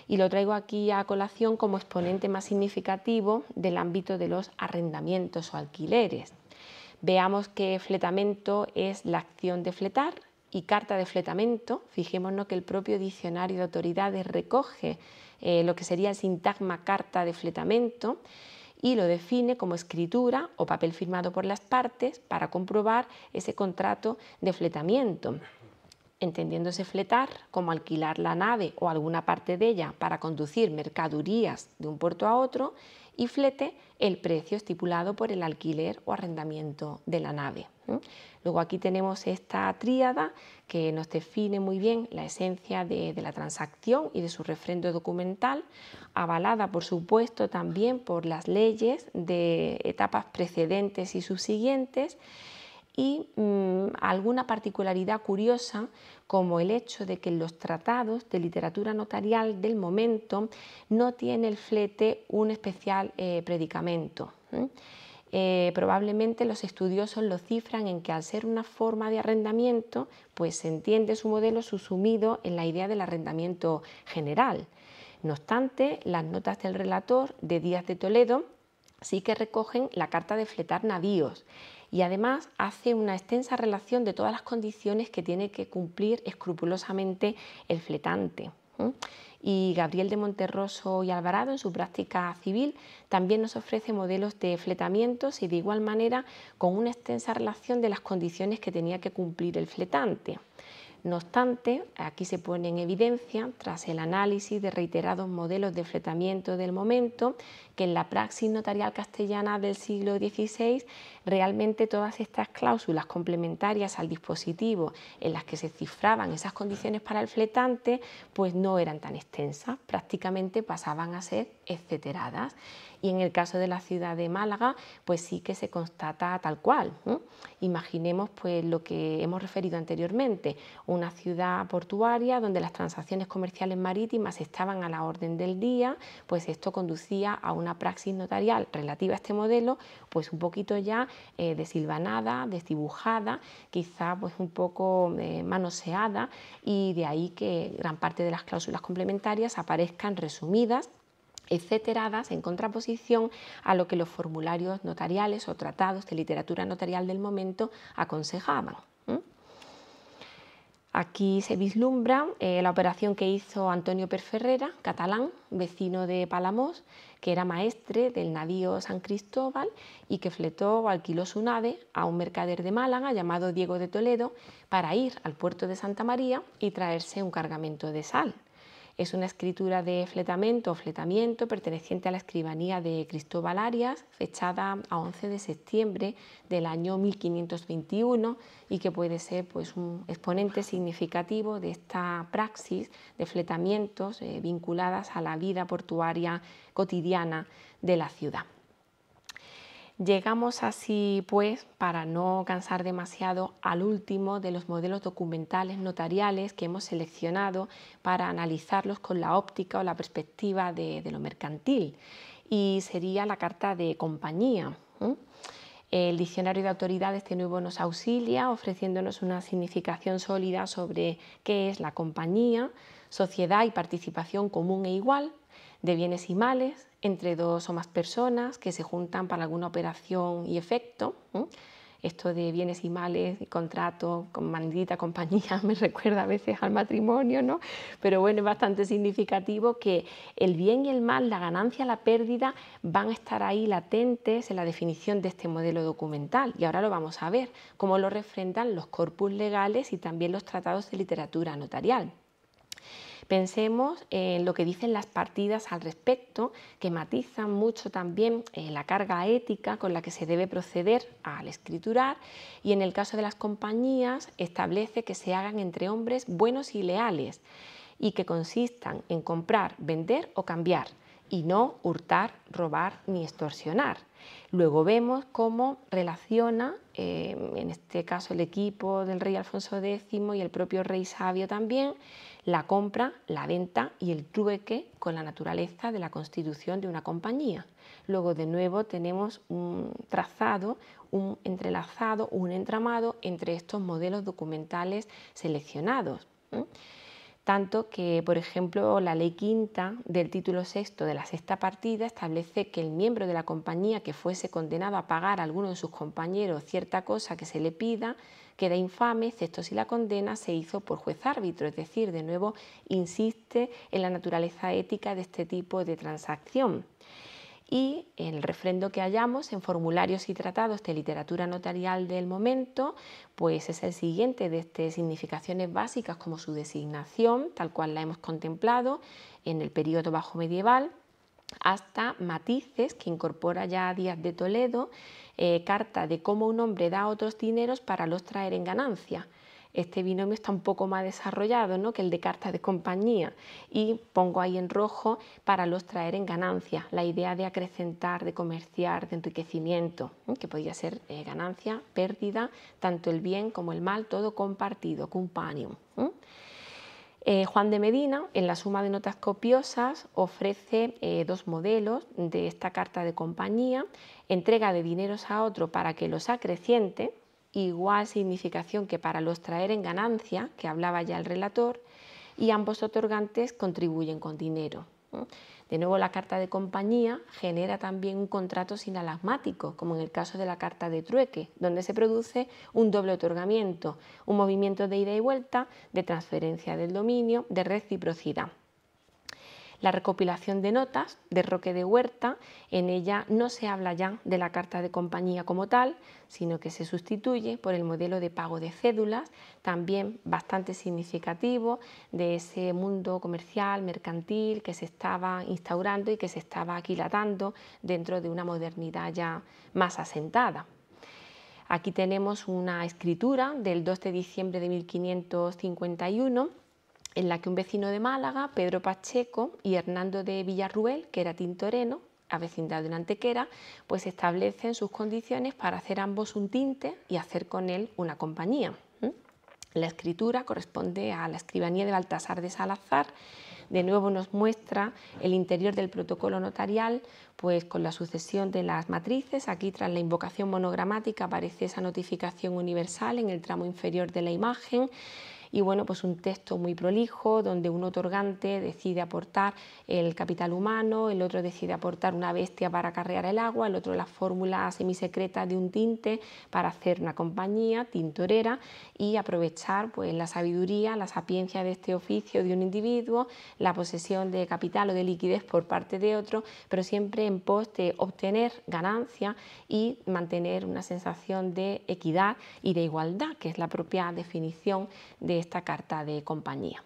Y lo traigo aquí a colación como exponente más significativo del ámbito de los arrendamientos o alquileres. Veamos que fletamento es la acción de fletar y carta de fletamento, fijémonos que el propio diccionario de autoridades recoge eh, lo que sería el sintagma carta de fletamento y lo define como escritura o papel firmado por las partes para comprobar ese contrato de fletamiento entendiéndose fletar como alquilar la nave o alguna parte de ella para conducir mercadurías de un puerto a otro, y flete el precio estipulado por el alquiler o arrendamiento de la nave. Luego aquí tenemos esta tríada que nos define muy bien la esencia de, la transacción y de su refrendo documental, avalada por supuesto también por las leyes de etapas precedentes y subsiguientes y mm, alguna particularidad curiosa como el hecho de que en los tratados de literatura notarial del momento no tiene el flete un especial eh, predicamento. Eh, probablemente los estudiosos lo cifran en que al ser una forma de arrendamiento, pues se entiende su modelo susumido en la idea del arrendamiento general. No obstante, las notas del relator de Díaz de Toledo sí que recogen la carta de fletar navíos y además hace una extensa relación de todas las condiciones que tiene que cumplir escrupulosamente el fletante y Gabriel de Monterroso y Alvarado en su práctica civil también nos ofrece modelos de fletamientos y de igual manera con una extensa relación de las condiciones que tenía que cumplir el fletante. No obstante, aquí se pone en evidencia, tras el análisis de reiterados modelos de fletamiento del momento, que en la praxis notarial castellana del siglo XVI realmente todas estas cláusulas complementarias al dispositivo en las que se cifraban esas condiciones para el fletante, pues no eran tan extensas, prácticamente pasaban a ser etceteradas y en el caso de la ciudad de Málaga, pues sí que se constata tal cual. Imaginemos pues lo que hemos referido anteriormente, una ciudad portuaria donde las transacciones comerciales marítimas estaban a la orden del día, pues esto conducía a una praxis notarial relativa a este modelo, pues un poquito ya eh, desilvanada, desdibujada, quizá pues un poco eh, manoseada y de ahí que gran parte de las cláusulas complementarias aparezcan resumidas etcétera, en contraposición a lo que los formularios notariales o tratados de literatura notarial del momento aconsejaban. Aquí se vislumbra eh, la operación que hizo Antonio Perferrera, catalán, vecino de Palamos, que era maestre del navío San Cristóbal y que fletó o alquiló su nave a un mercader de Málaga llamado Diego de Toledo para ir al puerto de Santa María y traerse un cargamento de sal. Es una escritura de fletamento o fletamiento perteneciente a la escribanía de Cristóbal Arias, fechada a 11 de septiembre del año 1521 y que puede ser pues, un exponente significativo de esta praxis de fletamientos eh, vinculadas a la vida portuaria cotidiana de la ciudad. Llegamos así, pues, para no cansar demasiado, al último de los modelos documentales notariales que hemos seleccionado para analizarlos con la óptica o la perspectiva de, lo mercantil, y sería la carta de compañía. El diccionario de autoridades de nuevo nos auxilia ofreciéndonos una significación sólida sobre qué es la compañía, sociedad y participación común e igual, de bienes y males, entre dos o más personas que se juntan para alguna operación y efecto. Esto de bienes y males, contrato, con maldita compañía, me recuerda a veces al matrimonio, ¿no? Pero bueno, es bastante significativo que el bien y el mal, la ganancia, la pérdida, van a estar ahí latentes en la definición de este modelo documental. Y ahora lo vamos a ver, cómo lo refrendan los corpus legales y también los tratados de literatura notarial. Pensemos en lo que dicen las partidas al respecto, que matizan mucho también eh, la carga ética con la que se debe proceder al escriturar y en el caso de las compañías establece que se hagan entre hombres buenos y leales y que consistan en comprar, vender o cambiar y no hurtar, robar ni extorsionar. Luego vemos cómo relaciona, eh, en este caso, el equipo del rey Alfonso X y el propio rey sabio también, la compra, la venta y el trueque con la naturaleza de la constitución de una compañía. Luego de nuevo tenemos un trazado, un entrelazado, un entramado entre estos modelos documentales seleccionados. Tanto que, por ejemplo, la ley quinta del título sexto de la sexta partida establece que el miembro de la compañía que fuese condenado a pagar a alguno de sus compañeros cierta cosa que se le pida queda infame, cestos si la condena se hizo por juez árbitro, es decir, de nuevo insiste en la naturaleza ética de este tipo de transacción y el refrendo que hallamos en formularios y tratados de literatura notarial del momento, pues es el siguiente de este, significaciones básicas como su designación, tal cual la hemos contemplado en el periodo bajo medieval, hasta matices que incorpora ya Díaz de Toledo eh, carta de cómo un hombre da otros dineros para los traer en ganancia. Este binomio está un poco más desarrollado ¿no? que el de carta de compañía y pongo ahí en rojo para los traer en ganancia, la idea de acrecentar, de comerciar, de enriquecimiento, ¿eh? que podría ser eh, ganancia, pérdida, tanto el bien como el mal, todo compartido, cumpanium. Eh, Juan de Medina, en la suma de notas copiosas, ofrece eh, dos modelos de esta carta de compañía, entrega de dineros a otro para que los acreciente, igual significación que para los traer en ganancia, que hablaba ya el relator, y ambos otorgantes contribuyen con dinero. De nuevo, la carta de compañía genera también un contrato sinalagmático, como en el caso de la carta de trueque, donde se produce un doble otorgamiento, un movimiento de ida y vuelta, de transferencia del dominio, de reciprocidad la recopilación de notas de Roque de Huerta. En ella no se habla ya de la carta de compañía como tal, sino que se sustituye por el modelo de pago de cédulas, también bastante significativo de ese mundo comercial, mercantil que se estaba instaurando y que se estaba aquilatando dentro de una modernidad ya más asentada. Aquí tenemos una escritura del 2 de diciembre de 1551 en la que un vecino de Málaga, Pedro Pacheco y Hernando de Villarruel, que era tintoreno, de una Antequera, pues establecen sus condiciones para hacer ambos un tinte y hacer con él una compañía. La escritura corresponde a la escribanía de Baltasar de Salazar. De nuevo nos muestra el interior del protocolo notarial, pues con la sucesión de las matrices. Aquí tras la invocación monogramática aparece esa notificación universal en el tramo inferior de la imagen y bueno, pues un texto muy prolijo donde un otorgante decide aportar el capital humano, el otro decide aportar una bestia para carrear el agua, el otro la fórmula semisecreta de un tinte para hacer una compañía tintorera y aprovechar pues la sabiduría, la sapiencia de este oficio de un individuo, la posesión de capital o de liquidez por parte de otro, pero siempre en pos de obtener ganancia y mantener una sensación de equidad y de igualdad, que es la propia definición de esta carta de compañía.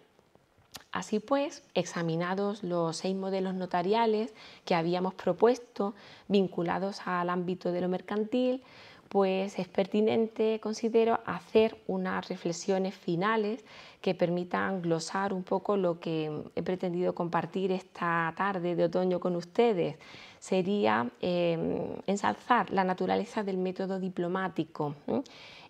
Así pues, examinados los seis modelos notariales que habíamos propuesto vinculados al ámbito de lo mercantil, pues es pertinente, considero, hacer unas reflexiones finales que permitan glosar un poco lo que he pretendido compartir esta tarde de otoño con ustedes. Sería eh, ensalzar la naturaleza del método diplomático.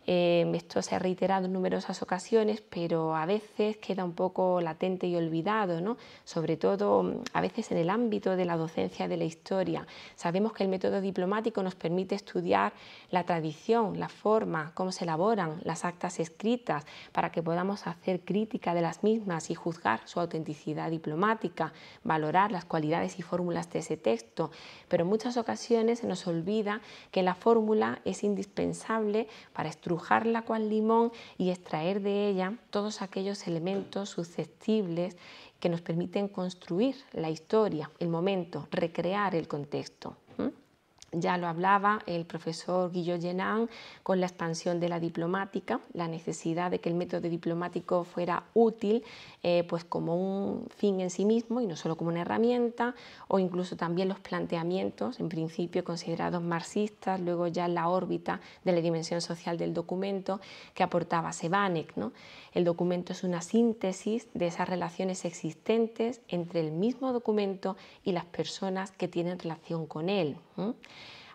Em, esto se ha reiterado en numerosas ocasiones, pero a veces queda un poco latente y olvidado, ¿no? sobre todo mm, a veces en el ámbito de la docencia de la historia. Sabemos que el método diplomático nos permite estudiar la tradición, la forma, cómo se elaboran las actas escritas, para que podamos hacer crítica de las mismas y juzgar su autenticidad diplomática, valorar las cualidades y fórmulas de ese texto, pero en muchas ocasiones se nos olvida que la fórmula es indispensable para estructurar brujarla con limón y extraer de ella todos aquellos elementos susceptibles que nos permiten construir la historia, el momento, recrear el contexto ya lo hablaba el profesor Guillo Genan con la expansión de la diplomática, la necesidad de que el método diplomático fuera útil eh, pues como un fin en sí mismo y no solo como una herramienta, o incluso también los planteamientos, en principio considerados marxistas, luego ya la órbita de la dimensión social del documento que aportaba Sebanek. ¿no? El documento es una síntesis de esas relaciones existentes entre el mismo documento y las personas que tienen relación con él.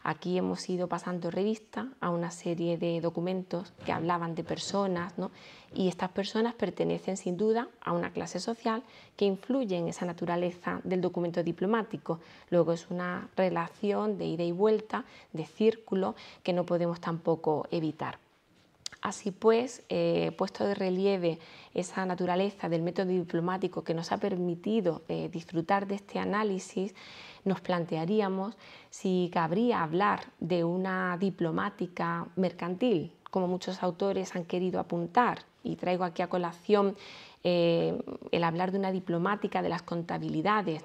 Aquí hemos ido pasando revista a una serie de documentos que hablaban de personas, ¿no? y estas personas pertenecen sin duda a una clase social que influye en esa naturaleza del documento diplomático. Luego es una relación de ida y vuelta, de círculo, que no podemos tampoco evitar. Así pues, eh, puesto de relieve esa naturaleza del método diplomático que nos ha permitido eh, disfrutar de este análisis, nos plantearíamos si cabría hablar de una diplomática mercantil, como muchos autores han querido apuntar, y traigo aquí a colación eh, el hablar de una diplomática de las contabilidades,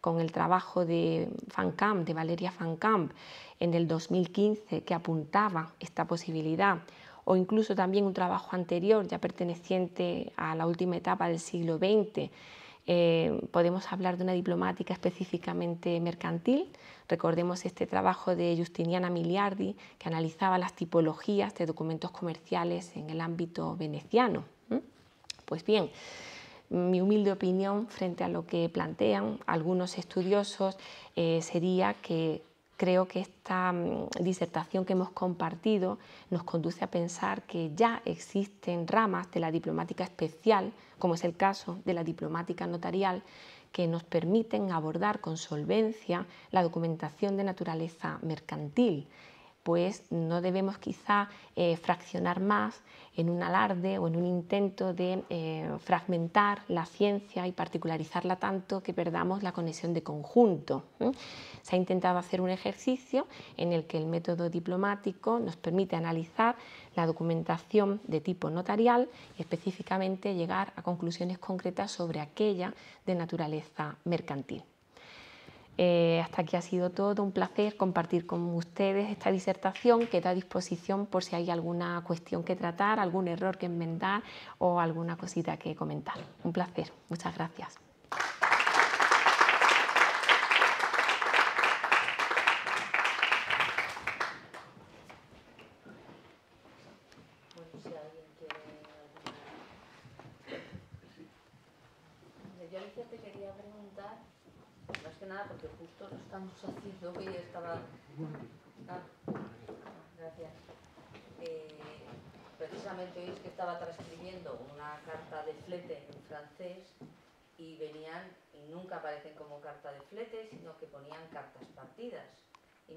con el trabajo de Valeria de Valeria en el 2015, que apuntaba esta posibilidad o incluso también un trabajo anterior, ya perteneciente a la última etapa del siglo XX. Eh, podemos hablar de una diplomática específicamente mercantil. Recordemos este trabajo de Justiniana Miliardi, que analizaba las tipologías de documentos comerciales en el ámbito veneciano. Pues bien, mi humilde opinión frente a lo que plantean algunos estudiosos eh, sería que creo que esta mm, disertación que hemos compartido nos conduce a pensar que ya existen ramas de la diplomática especial, como es el caso de la diplomática notarial, que nos permiten abordar con solvencia la documentación de naturaleza mercantil pues no debemos quizá eh, fraccionar más en un alarde o en un intento de eh, fragmentar la ciencia y particularizarla tanto que perdamos la conexión de conjunto. Se ha intentado hacer un ejercicio en el que el método diplomático nos permite analizar la documentación de tipo notarial y específicamente llegar a conclusiones concretas sobre aquella de naturaleza mercantil. Eh, hasta aquí ha sido todo, un placer compartir con ustedes esta disertación, queda a disposición por si hay alguna cuestión que tratar, algún error que enmendar o alguna cosita que comentar. Un placer, muchas gracias.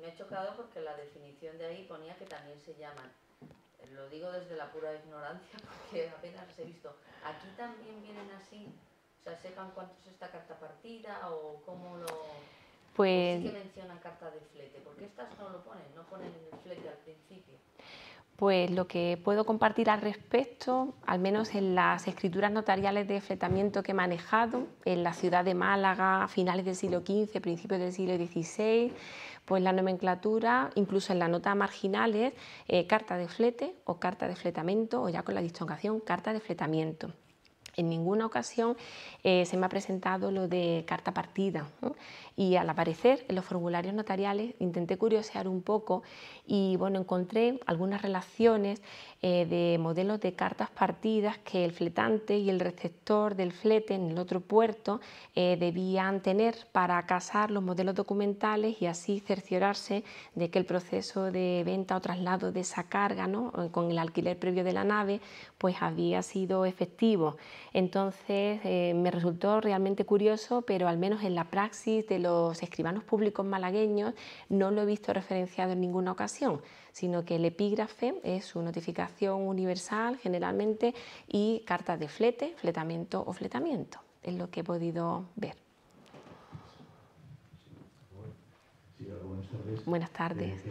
me ha chocado porque la definición de ahí ponía que también se llaman. Lo digo desde la pura ignorancia porque apenas he visto. Aquí también vienen así. O sea, sepan cuánto es esta carta partida o cómo lo... Pues... Sí que pues mencionan carta de flete, porque estas no lo ponen, no ponen el flete al principio pues lo que puedo compartir al respecto, al menos en las escrituras notariales de fletamiento que he manejado en la ciudad de Málaga a finales del siglo XV, principios del siglo XVI, pues la nomenclatura, incluso en la nota marginales, eh, carta de flete o carta de fletamento o ya con la distongación, carta de fletamiento. En ninguna ocasión eh, se me ha presentado lo de carta partida y al aparecer en los formularios notariales intenté curiosear un poco y bueno, encontré algunas relaciones eh, de modelos de cartas partidas que el fletante y el receptor del flete en el otro puerto eh, debían tener para casar los modelos documentales y así cerciorarse de que el proceso de venta o traslado de esa carga ¿no? con el alquiler previo de la nave pues había sido efectivo. Entonces eh, me resultó realmente curioso, pero al menos en la praxis de los escribanos públicos malagueños no lo he visto referenciado en ninguna ocasión, sino que el epígrafe es su notificación universal generalmente y cartas de flete, fletamiento o fletamiento, es lo que he podido ver. buenas tardes.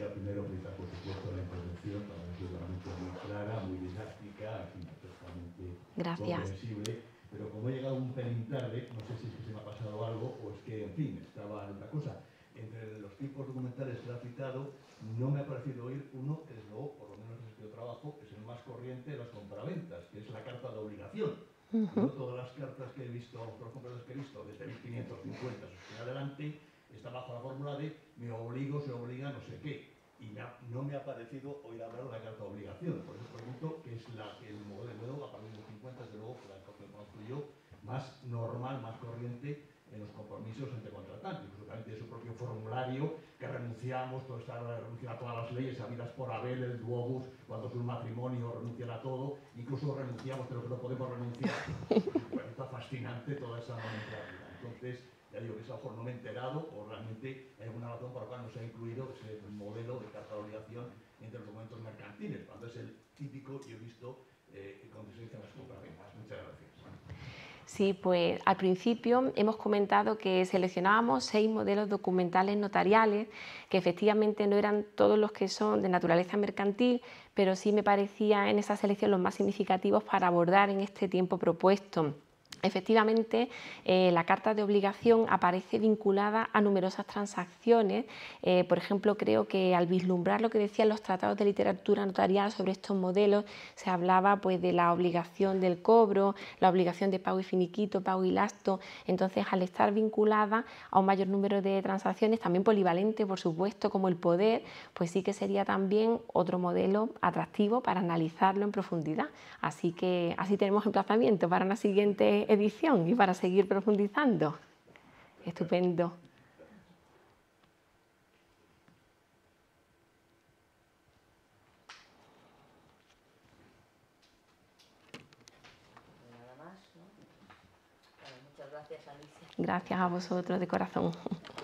muy Gracias. Pero como he llegado un pelín tarde, no sé si se me ha pasado algo o es que, en fin, estaba en otra cosa. Entre los tipos documentales que ha citado, no me ha parecido oír uno que es luego, por lo menos desde que yo trabajo, es el más corriente de las compraventas, que es la carta de obligación. No todas las cartas que he visto, los compradores que he visto, desde 1550 adelante, está bajo la fórmula de me obligo, se obliga, no sé qué. Y no me ha parecido oír hablar de la carta de obligación. Por eso pregunto que es la, que más normal, más corriente en los compromisos entre contratantes, incluso es su propio formulario, que renunciamos, todo a todas las leyes habidas por Abel, el Duobus, cuando es un matrimonio, renunciar a todo, incluso renunciamos, pero que no podemos renunciar. bueno, está fascinante toda esa manera Entonces, ya digo que esa no me he enterado, o realmente hay alguna razón por la cual no se ha incluido ese modelo de catalogación entre los documentos mercantiles, cuando es el típico, yo he visto, Muchas gracias. Sí, pues al principio hemos comentado que seleccionábamos seis modelos documentales notariales, que efectivamente no eran todos los que son de naturaleza mercantil, pero sí me parecía en esa selección los más significativos para abordar en este tiempo propuesto. Efectivamente, eh, la carta de obligación aparece vinculada a numerosas transacciones. Eh, por ejemplo, creo que al vislumbrar lo que decían los tratados de literatura notarial sobre estos modelos, se hablaba pues, de la obligación del cobro, la obligación de pago y finiquito, pago y lasto. Entonces, al estar vinculada a un mayor número de transacciones, también polivalente, por supuesto, como el poder, pues sí que sería también otro modelo atractivo para analizarlo en profundidad. Así que así tenemos emplazamiento para una siguiente edición y para seguir profundizando. Estupendo. Gracias a vosotros de corazón.